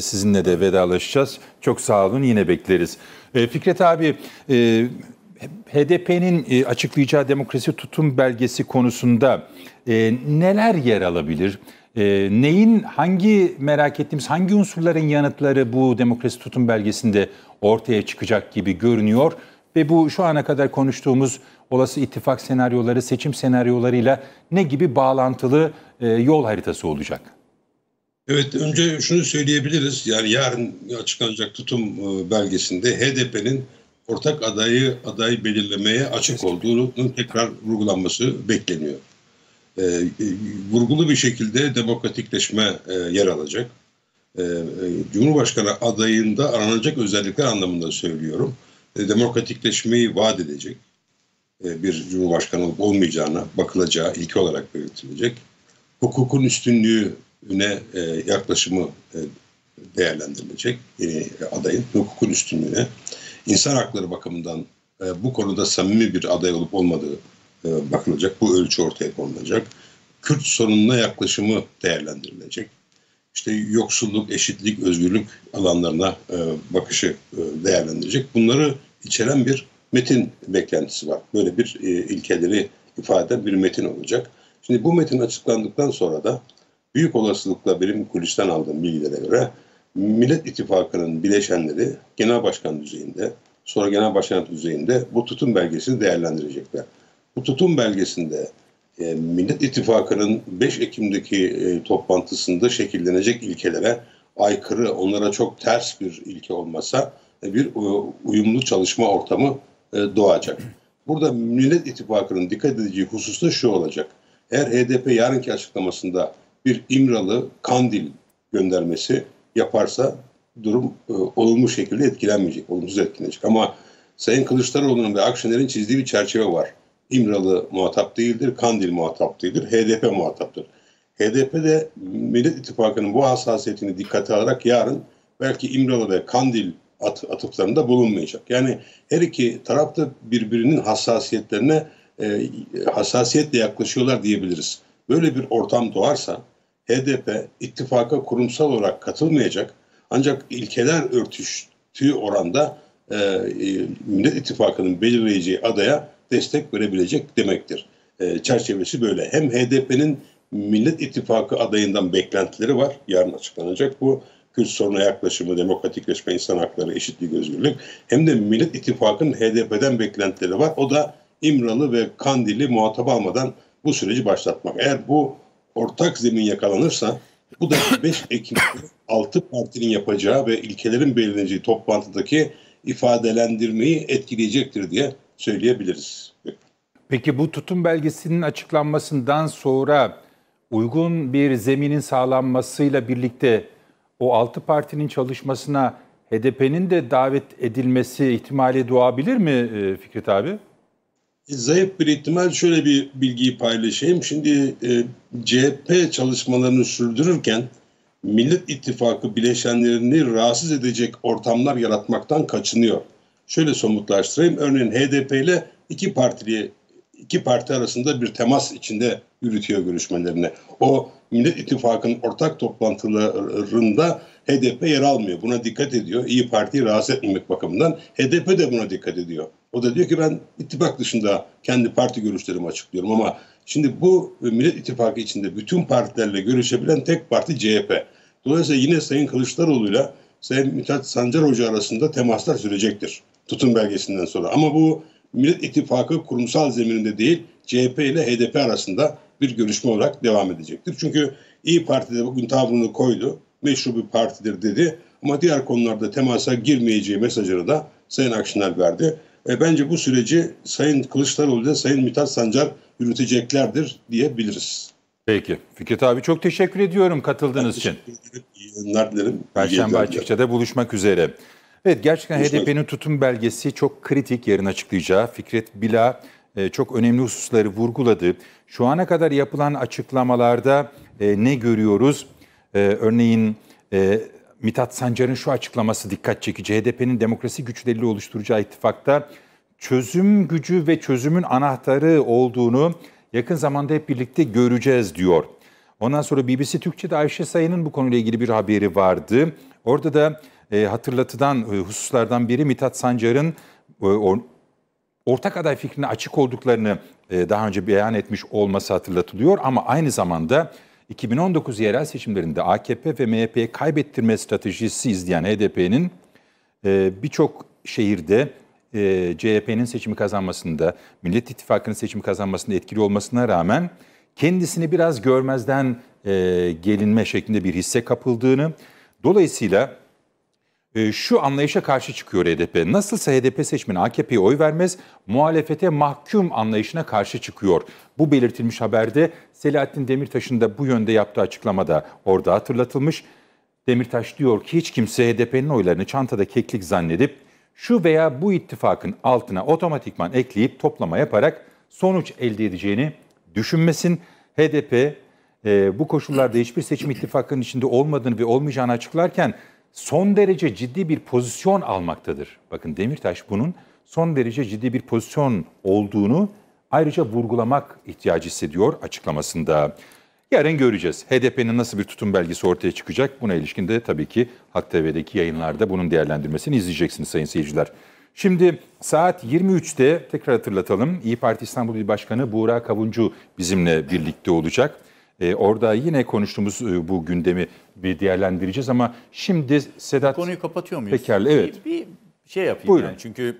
sizinle de vedalaşacağız. Çok sağ olun yine bekleriz. E, Fikret abi e, HDP'nin e, açıklayacağı demokrasi tutum belgesi konusunda neler yer alabilir? Neyin hangi merak ettiğimiz hangi unsurların yanıtları bu demokrasi tutum belgesinde ortaya çıkacak gibi görünüyor? Ve bu şu ana kadar konuştuğumuz olası ittifak senaryoları, seçim senaryolarıyla ne gibi bağlantılı yol haritası olacak? Evet önce şunu söyleyebiliriz. Yani yarın açıklanacak tutum e, belgesinde HDP'nin ortak adayı adayı belirlemeye açık olduğunun tekrar vurgulanması bekleniyor. E, e, vurgulu bir şekilde demokratikleşme e, yer alacak. E, e, Cumhurbaşkanı adayında aranacak özellikler anlamında söylüyorum. E, demokratikleşmeyi vaat edecek e, bir cumhurbaşkanı olmayacağına bakılacağı ilki olarak belirtilecek. Hukukun üstünlüğü üne e, yaklaşımı e, değerlendirilecek yeni adayın hukukun üstünlüğüne. insan hakları bakımından e, bu konuda samimi bir aday olup olmadığı e, bakılacak. Bu ölçü ortaya konulacak. Kürt sorununa yaklaşımı değerlendirilecek. işte yoksulluk, eşitlik, özgürlük alanlarına e, bakışı e, değerlendirecek. Bunları içeren bir metin beklentisi var. Böyle bir e, ilkeleri ifade eden bir metin olacak. Şimdi bu metin açıklandıktan sonra da büyük olasılıkla benim kulisten aldığım bilgilere göre Millet İttifakı'nın bileşenleri genel başkan düzeyinde sonra genel başkan düzeyinde bu tutum belgesini değerlendirecekler. Bu tutum belgesinde e, Millet İttifakı'nın 5 Ekim'deki e, toplantısında şekillenecek ilkelere aykırı, onlara çok ters bir ilke olmasa e, bir e, uyumlu çalışma ortamı e, doğacak. Burada Millet İttifakı'nın dikkat edeceği husus da şu olacak. Eğer HDP e yarınki açıklamasında bir İmralı Kandil göndermesi yaparsa durum e, olumlu şekilde etkilenmeyecek, olumsuz etkilenecek. Ama Sayın Kılıçdaroğlu'nun ve Akşener'in çizdiği bir çerçeve var. İmralı muhatap değildir, Kandil muhatap değildir, HDP muhataptır. HDP de Millet İttifakı'nın bu hassasiyetini dikkate alarak yarın belki İmralı ve Kandil at, atıflarında bulunmayacak. Yani her iki taraf da birbirinin hassasiyetlerine e, hassasiyetle yaklaşıyorlar diyebiliriz. Böyle bir ortam doğarsa HDP ittifaka kurumsal olarak katılmayacak ancak ilkeler örtüştüğü oranda e, e, Millet İttifakı'nın belirleyeceği adaya destek verebilecek demektir. E, çerçevesi böyle. Hem HDP'nin Millet İttifakı adayından beklentileri var. Yarın açıklanacak bu. Kürt soruna yaklaşımı, demokratikleşme, insan hakları, eşitlik, özgürlük. Hem de Millet İttifakı'nın HDP'den beklentileri var. O da İmralı ve Kandil'i muhatap almadan bu süreci başlatmak. Eğer bu ortak zemin yakalanırsa bu da 5 Ekim'de 6 partinin yapacağı ve ilkelerin belirleneceği toplantıdaki ifadelendirmeyi etkileyecektir diye söyleyebiliriz. Peki bu tutum belgesinin açıklanmasından sonra uygun bir zeminin sağlanmasıyla birlikte o altı partinin çalışmasına HDP'nin de davet edilmesi ihtimali doğabilir mi e, Fikret abi? E, zayıf bir ihtimal şöyle bir bilgiyi paylaşayım. Şimdi e, CHP çalışmalarını sürdürürken Millet İttifakı bileşenlerini rahatsız edecek ortamlar yaratmaktan kaçınıyor. Şöyle somutlaştırayım. Örneğin HDP ile iki partili iki parti arasında bir temas içinde yürütüyor görüşmelerini. O Millet İttifakı'nın ortak toplantılarında HDP yer almıyor. Buna dikkat ediyor. İyi Parti'yi rahatsız etmemek bakımından HDP de buna dikkat ediyor. O da diyor ki ben ittifak dışında kendi parti görüşlerimi açıklıyorum ama şimdi bu Millet İttifakı içinde bütün partilerle görüşebilen tek parti CHP. Dolayısıyla yine Sayın Kılıçdaroğlu'yla Sayın Mithat Sancar Hoca arasında temaslar sürecektir tutum belgesinden sonra. Ama bu Millet İttifakı kurumsal zemininde değil CHP ile HDP arasında bir görüşme olarak devam edecektir. Çünkü İyi Parti de bugün tavrını koydu meşru bir partidir dedi. Ama diğer konularda temasa girmeyeceği mesajını da Sayın Akşener verdi. E, bence bu süreci Sayın Kılıçdaroğlu ile Sayın Mithat Sancar yürüteceklerdir diyebiliriz. Peki. Fikret abi çok teşekkür ediyorum katıldığınız ben için. İyi yayınlar dilerim. Perşembe açıkçada buluşmak üzere. Evet gerçekten HDP'nin tutum belgesi çok kritik yarın açıklayacağı. Fikret Bila e, çok önemli hususları vurguladı. Şu ana kadar yapılan açıklamalarda e, ne görüyoruz? Ee, örneğin e, Mithat Sancar'ın şu açıklaması dikkat çekici. HDP'nin demokrasi güçleriyle oluşturacağı ittifakta çözüm gücü ve çözümün anahtarı olduğunu yakın zamanda hep birlikte göreceğiz diyor. Ondan sonra BBC Türkçe'de Ayşe Sayın'ın bu konuyla ilgili bir haberi vardı. Orada da e, hatırlatılan e, hususlardan biri Mithat Sancar'ın e, ortak aday fikrine açık olduklarını e, daha önce beyan etmiş olması hatırlatılıyor. Ama aynı zamanda 2019 yerel seçimlerinde AKP ve MHP'ye kaybettirme stratejisi izleyen HDP'nin e, birçok şehirde e, CHP'nin seçimi kazanmasında, Millet İttifakı'nın seçimi kazanmasında etkili olmasına rağmen kendisini biraz görmezden e, gelinme şeklinde bir hisse kapıldığını, dolayısıyla ee, şu anlayışa karşı çıkıyor HDP. Nasılsa HDP seçmeni AKP'ye oy vermez, muhalefete mahkum anlayışına karşı çıkıyor. Bu belirtilmiş haberde Selahattin Demirtaş'ın da bu yönde yaptığı açıklamada orada hatırlatılmış. Demirtaş diyor ki hiç kimse HDP'nin oylarını çantada keklik zannedip şu veya bu ittifakın altına otomatikman ekleyip toplama yaparak sonuç elde edeceğini düşünmesin. HDP e, bu koşullarda hiçbir seçim ittifakının içinde olmadığını ve olmayacağını açıklarken son derece ciddi bir pozisyon almaktadır. Bakın Demirtaş bunun son derece ciddi bir pozisyon olduğunu ayrıca vurgulamak ihtiyacı hissediyor açıklamasında. Yarın göreceğiz. HDP'nin nasıl bir tutum belgesi ortaya çıkacak? Buna ilişkin de tabii ki Halk TV'deki yayınlarda bunun değerlendirmesini izleyeceksiniz sayın seyirciler. Şimdi saat 23'te tekrar hatırlatalım. İyi Parti İstanbul İl Başkanı Buğra Kavuncu bizimle birlikte olacak. E, orada yine konuştuğumuz e, bu gündemi bir değerlendireceğiz ama şimdi Sedat... Bu konuyu kapatıyor muyuz? Pekerli, evet. Bir, bir şey yapayım Buyurun. yani çünkü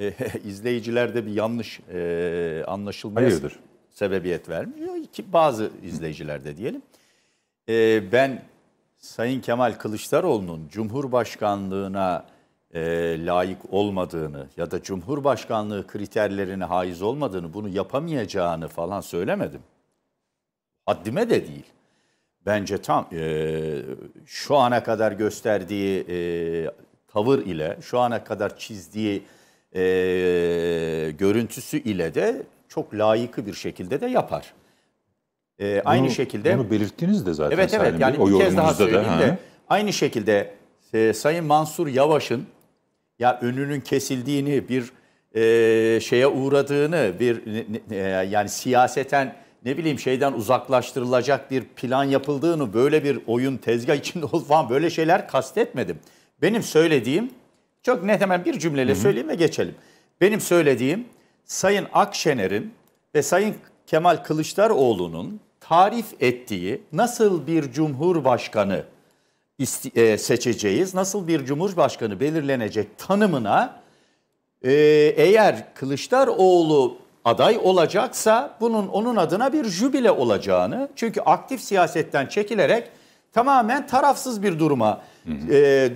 e, izleyicilerde bir yanlış e, anlaşılmaya Hayırdır? sebebiyet vermiyor ki bazı izleyicilerde diyelim. E, ben Sayın Kemal Kılıçdaroğlu'nun Cumhurbaşkanlığına e, layık olmadığını ya da Cumhurbaşkanlığı kriterlerine haiz olmadığını, bunu yapamayacağını falan söylemedim haddime de değil. Bence tam e, şu ana kadar gösterdiği e, tavır ile, şu ana kadar çizdiği e, görüntüsü ile de çok layıkı bir şekilde de yapar. E, bunu, aynı şekilde... Bunu belirttiniz de zaten. Evet evet yani o bir kez daha söyleyeyim da, de. Aynı şekilde e, Sayın Mansur Yavaş'ın ya önünün kesildiğini, bir e, şeye uğradığını, bir e, yani siyaseten ne bileyim şeyden uzaklaştırılacak bir plan yapıldığını, böyle bir oyun tezgah içinde ol falan böyle şeyler kastetmedim. Benim söylediğim çok net hemen bir cümleyle söyleyeyim ve geçelim. Benim söylediğim Sayın Akşener'in ve Sayın Kemal Kılıçdaroğlu'nun tarif ettiği nasıl bir cumhurbaşkanı e, seçeceğiz, nasıl bir cumhurbaşkanı belirlenecek tanımına e, eğer Kılıçdaroğlu aday olacaksa bunun onun adına bir jübile olacağını çünkü aktif siyasetten çekilerek tamamen tarafsız bir duruma E,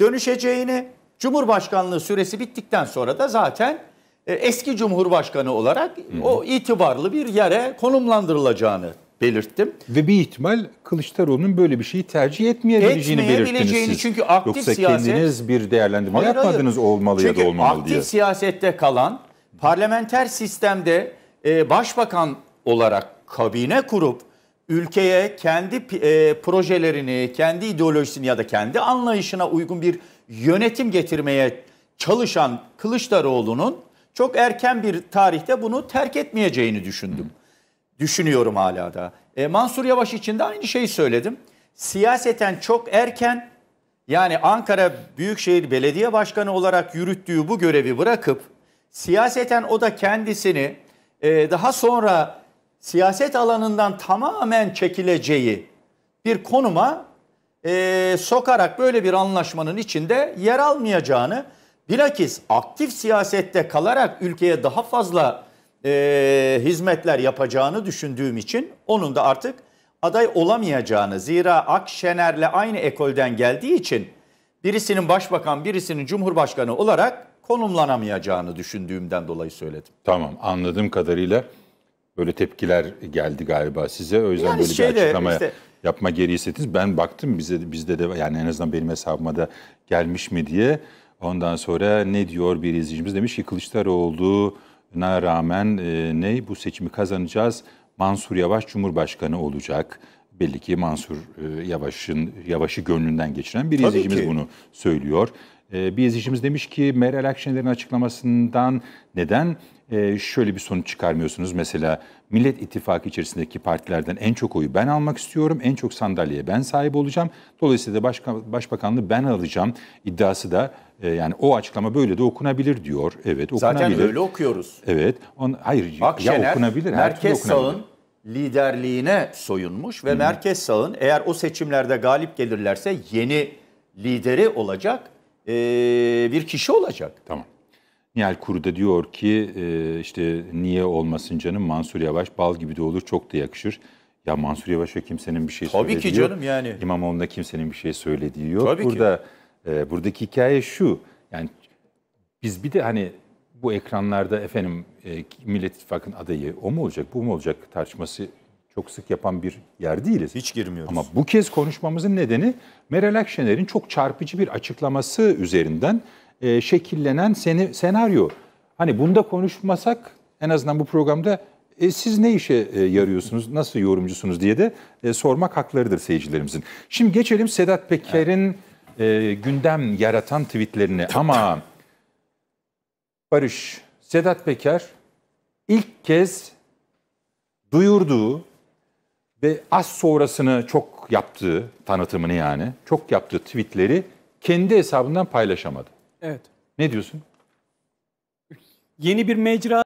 dönüşeceğini Cumhurbaşkanlığı süresi bittikten sonra da zaten e, eski Cumhurbaşkanı olarak hı hı. o itibarlı bir yere konumlandırılacağını belirttim. Ve bir ihtimal Kılıçdaroğlu'nun böyle bir şeyi tercih etmeyebileceğini belirttiniz siz. çünkü aktif Yoksa siyaset... kendiniz bir değerlendirme hayır, yapmadınız hayır. olmalı çünkü ya da olmamalı diye. Çünkü aktif siyasette kalan parlamenter sistemde e, başbakan olarak kabine kurup ülkeye kendi e, projelerini, kendi ideolojisini ya da kendi anlayışına uygun bir yönetim getirmeye çalışan Kılıçdaroğlu'nun çok erken bir tarihte bunu terk etmeyeceğini düşündüm. Düşünüyorum hala da. E, Mansur Yavaş için de aynı şeyi söyledim. Siyaseten çok erken yani Ankara Büyükşehir Belediye Başkanı olarak yürüttüğü bu görevi bırakıp siyaseten o da kendisini e, daha sonra siyaset alanından tamamen çekileceği bir konuma e, sokarak böyle bir anlaşmanın içinde yer almayacağını bilakis aktif siyasette kalarak ülkeye daha fazla e, hizmetler yapacağını düşündüğüm için onun da artık aday olamayacağını zira Akşener'le aynı ekolden geldiği için birisinin başbakan birisinin cumhurbaşkanı olarak konumlanamayacağını düşündüğümden dolayı söyledim. Tamam anladığım kadarıyla böyle tepkiler geldi galiba size. O yüzden yani böyle şeyde, bir açıklama işte, yapma geri hissettiniz. Ben baktım bize bizde de yani en azından benim hesabıma da gelmiş mi diye. Ondan sonra ne diyor bir izleyicimiz demiş ki Kılıçdaroğlu'na rağmen e, ne bu seçimi kazanacağız. Mansur Yavaş Cumhurbaşkanı olacak. Belli ki Mansur e, Yavaş'ın Yavaş'ı gönlünden geçiren bir Tabii izleyicimiz ki. bunu söylüyor. Ee, bir izleyicimiz demiş ki Meral Akşener'in açıklamasından neden e, şöyle bir sonuç çıkarmıyorsunuz? Mesela Millet İttifakı içerisindeki partilerden en çok oyu ben almak istiyorum, en çok sandalyeye ben sahip olacağım. Dolayısıyla da başka, başbakanlığı ben alacağım iddiası da e, yani o açıklama böyle de okunabilir diyor. Evet okunabilir. Zaten öyle okuyoruz. Evet. On, hayır Akşener, ya okunabilir. Merkez sağın liderliğine soyunmuş ve hmm. merkez sağın eğer o seçimlerde galip gelirlerse yeni lideri olacak e, bir kişi olacak. Tamam. Nihal Kuru'da diyor ki e, işte niye olmasın canım Mansur Yavaş bal gibi de olur çok da yakışır. Ya Mansur Yavaş'a kimsenin bir şey Tabii söylediği Tabii ki canım yok. yani. İmamoğlu'na kimsenin bir şey söylediği yok. Tabii Burada ki. E, buradaki hikaye şu. Yani biz bir de hani bu ekranlarda efendim e, Millet İttifakı'nın adayı o mu olacak bu mu olacak tartışması çok sık yapan bir yer değiliz. Hiç girmiyoruz. Ama bu kez konuşmamızın nedeni Meral Akşener'in çok çarpıcı bir açıklaması üzerinden e, şekillenen seni, senaryo. Hani bunda konuşmasak en azından bu programda e, siz ne işe e, yarıyorsunuz, nasıl yorumcusunuz diye de e, sormak haklarıdır seyircilerimizin. Şimdi geçelim Sedat Peker'in e, gündem yaratan tweetlerine ama Barış, Sedat Peker ilk kez duyurduğu ve az sonrasını çok yaptığı tanıtımını yani çok yaptığı tweetleri kendi hesabından paylaşamadı. Evet. Ne diyorsun? Yeni bir mecra